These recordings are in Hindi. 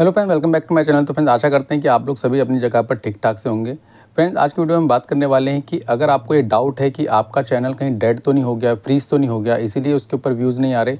hello friend welcome back to my channel तो फ्रेंड्स आशा करते हैं कि आप लोग सभी अपनी जगह पर ठीक ठाक से होंगे फ्रेंड्स आज की वीडियो में बात करने वाले हैं कि अगर आपको ये डाउट है कि आपका चैनल कहीं डेड तो नहीं हो गया फ्रीज तो नहीं हो गया इसीलिए उसके ऊपर व्यूज़ नहीं आ रहे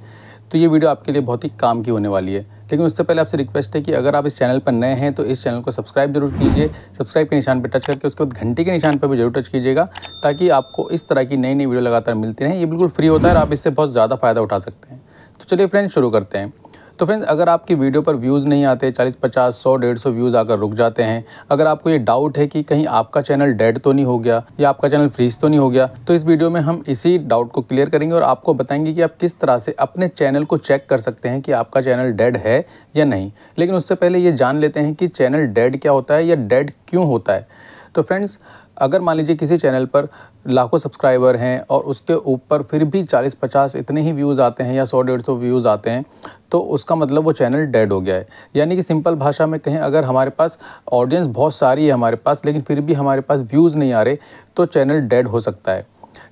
तो ये वीडियो आपके लिए बहुत ही काम की होने वाली है लेकिन उससे पहले आपसे रिक्वेस्ट है कि अगर आप इस चैनल पर नए हैं तो इस चैनल को सब्सक्राइब जरूर कीजिए सब्सक्राइब के निशान पर टच करके उसके बाद घंटे के निशान पर भी जरूर टच कीजिएगा ताकि आपको इस तरह की नई नई वीडियो लगातार मिलती रहें ये बिल्कुल फ्री होता है और आप इससे बहुत ज़्यादा फ़ायदा उठा सकते हैं तो चलिए फ्रेंड्स शुरू करते हैं तो फ्रेंड्स अगर आपकी वीडियो पर व्यूज़ नहीं आते 40, 50, 100, सौ व्यूज़ आकर रुक जाते हैं अगर आपको ये डाउट है कि कहीं आपका चैनल डेड तो नहीं हो गया या आपका चैनल फ्रीज तो नहीं हो गया तो इस वीडियो में हम इसी डाउट को क्लियर करेंगे और आपको बताएंगे कि आप किस तरह से अपने चैनल को चेक कर सकते हैं कि आपका चैनल डेड है या नहीं लेकिन उससे पहले ये जान लेते हैं कि चैनल डेड क्या होता है या डेड क्यों होता है तो फ्रेंड्स अगर मान लीजिए किसी चैनल पर लाखों सब्सक्राइबर हैं और उसके ऊपर फिर भी 40-50 इतने ही व्यूज़ आते हैं या 100-150 व्यूज़ आते हैं तो उसका मतलब वो चैनल डेड हो गया है यानी कि सिंपल भाषा में कहें अगर हमारे पास ऑडियंस बहुत सारी है हमारे पास लेकिन फिर भी हमारे पास व्यूज़ नहीं आ रहे तो चैनल डेड हो सकता है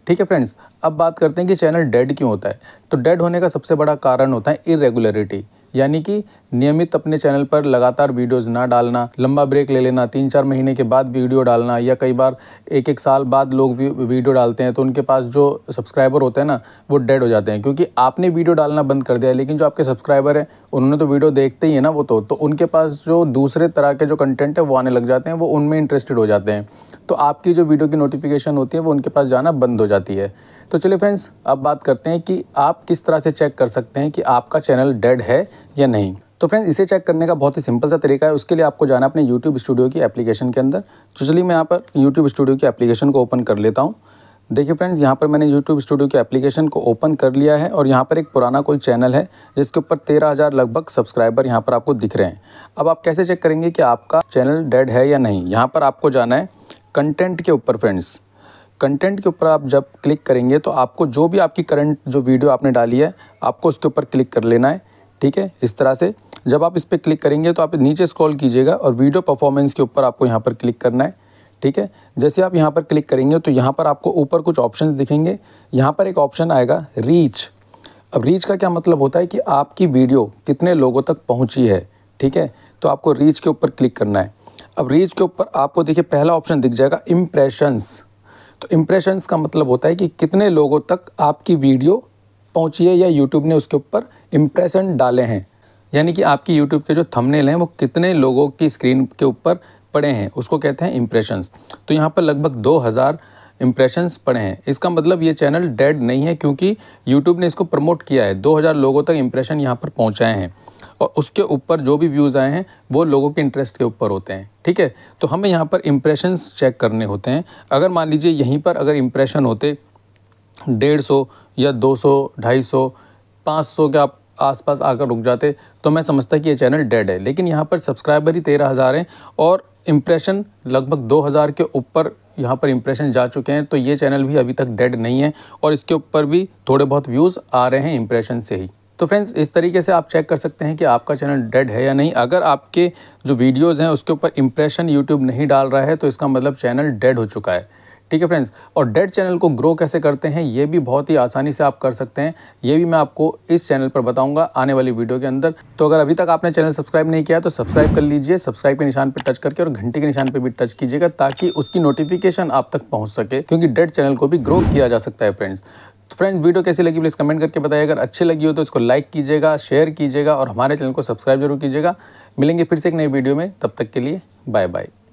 ठीक है फ्रेंड्स अब बात करते हैं कि चैनल डेड क्यों होता है तो डेड होने का सबसे बड़ा कारण होता है इरेगुलरिटी यानी कि नियमित अपने चैनल पर लगातार वीडियोज़ ना डालना लंबा ब्रेक ले लेना तीन चार महीने के बाद वीडियो डालना या कई बार एक एक साल बाद लोग वीडियो डालते हैं तो उनके पास जो सब्सक्राइबर होते हैं ना वो डेड हो जाते हैं क्योंकि आपने वीडियो डालना बंद कर दिया है लेकिन जो आपके सब्सक्राइबर हैं उन्होंने तो वीडियो देखते ही है ना वो तो, तो उनके पास जो दूसरे तरह के जो कंटेंट है वो आने लग जाते हैं वो उनमें इंटरेस्टेड हो जाते हैं तो आपकी जो वीडियो की नोटिफिकेशन होती है वो उनके पास जाना बंद हो जाती है तो चलिए फ्रेंड्स अब बात करते हैं कि आप किस तरह से चेक कर सकते हैं कि आपका चैनल डेड है या नहीं तो फ्रेंड्स इसे चेक करने का बहुत ही सिंपल सा तरीका है उसके लिए आपको जाना अपने यूट्यूब स्टूडियो की एप्लीकेशन के अंदर तो चलिए मैं यहाँ पर यूट्यूब स्टूडियो की एप्लीकेशन को ओपन कर लेता हूँ देखिए फ्रेंड्स यहाँ पर मैंने यूट्यूब स्टूडियो के एप्लीकेशन को ओपन कर लिया है और यहाँ पर एक पुराना कोई चैनल है जिसके ऊपर तेरह हज़ार लगभग सब्सक्राइबर यहाँ पर आपको दिख रहे हैं अब आप कैसे चेक करेंगे कि आपका चैनल डेड है या नहीं यहाँ पर आपको जाना है कंटेंट के ऊपर फ्रेंड्स कंटेंट के ऊपर आप जब क्लिक करेंगे तो आपको जो भी आपकी करंट जो वीडियो आपने डाली है आपको उसके ऊपर क्लिक कर लेना है ठीक है इस तरह से जब आप इस पर क्लिक करेंगे तो आप नीचे स्क्रॉल कीजिएगा और वीडियो परफॉर्मेंस के ऊपर आपको यहाँ पर क्लिक करना है ठीक है जैसे आप यहाँ पर क्लिक करेंगे तो यहाँ पर आपको ऊपर कुछ ऑप्शन दिखेंगे यहाँ पर एक ऑप्शन आएगा रीच अब रीच का क्या मतलब होता है कि आपकी वीडियो कितने लोगों तक पहुँची है ठीक है तो आपको रीच के ऊपर क्लिक करना है अब रीच के ऊपर आपको देखिए पहला ऑप्शन दिख जाएगा इम्प्रेशंस तो इम्प्रेशंस का मतलब होता है कि कितने लोगों तक आपकी वीडियो पहुँची है या यूट्यूब ने उसके ऊपर इम्प्रेशन डाले हैं यानी कि आपकी यूट्यूब के जो थंबनेल हैं वो कितने लोगों की स्क्रीन के ऊपर पड़े हैं उसको कहते हैं इम्प्रेशंस तो यहाँ पर लगभग दो इम्प्रेशंस पड़े हैं इसका मतलब ये चैनल डेड नहीं है क्योंकि यूट्यूब ने इसको प्रमोट किया है 2000 लोगों तक इम्प्रेशन यहाँ पर पहुँचाए हैं और उसके ऊपर जो भी व्यूज़ आए हैं वो लोगों के इंटरेस्ट के ऊपर होते हैं ठीक है तो हमें यहाँ पर इम्प्रेशंस चेक करने होते हैं अगर मान लीजिए यहीं पर अगर इम्प्रेशन होते डेढ़ सौ या दो सौ ढाई सौ पाँच सौ के आप आसपास आकर रुक जाते तो मैं समझता कि ये चैनल डेड है लेकिन यहाँ पर सब्सक्राइबर ही तेरह हज़ार हैं और इम्प्रेशन लगभग दो हज़ार के ऊपर यहाँ पर इम्प्रेशन जा चुके हैं तो ये चैनल भी अभी तक डेड नहीं है और इसके ऊपर भी थोड़े बहुत व्यूज़ आ रहे हैं इम्प्रेशन से ही तो फ्रेंड्स इस तरीके से आप चेक कर सकते हैं कि आपका चैनल डेड है या नहीं अगर आपके जो वीडियोज़ हैं उसके ऊपर इंप्रेशन यूट्यूब नहीं डाल रहा है तो इसका मतलब चैनल डेड हो चुका है ठीक है फ्रेंड्स और डेड चैनल को ग्रो कैसे करते हैं ये भी बहुत ही आसानी से आप कर सकते हैं ये भी मैं आपको इस चैनल पर बताऊंगा आने वाली वीडियो के अंदर तो अगर अभी तक आपने चैनल सब्सक्राइब नहीं किया तो सब्सक्राइब कर लीजिए सब्सक्राइब के निशान पर टच करके और घंटे के निशान पर भी टच कीजिएगा ताकि उसकी नोटिफिकेशन आप तक पहुँच सके क्योंकि डेड चैनल को भी ग्रो किया जा सकता है फ्रेंड्स तो फ्रेंड्स वीडियो कैसी लगी प्लीज़ कमेंट करके बताइए अगर अच्छी लगी हो तो इसको लाइक कीजिएगा शेयर कीजिएगा और हमारे चैनल को सब्सक्राइब जरूर कीजिएगा मिलेंगे फिर से एक नई वीडियो में तब तक के लिए बाय बाय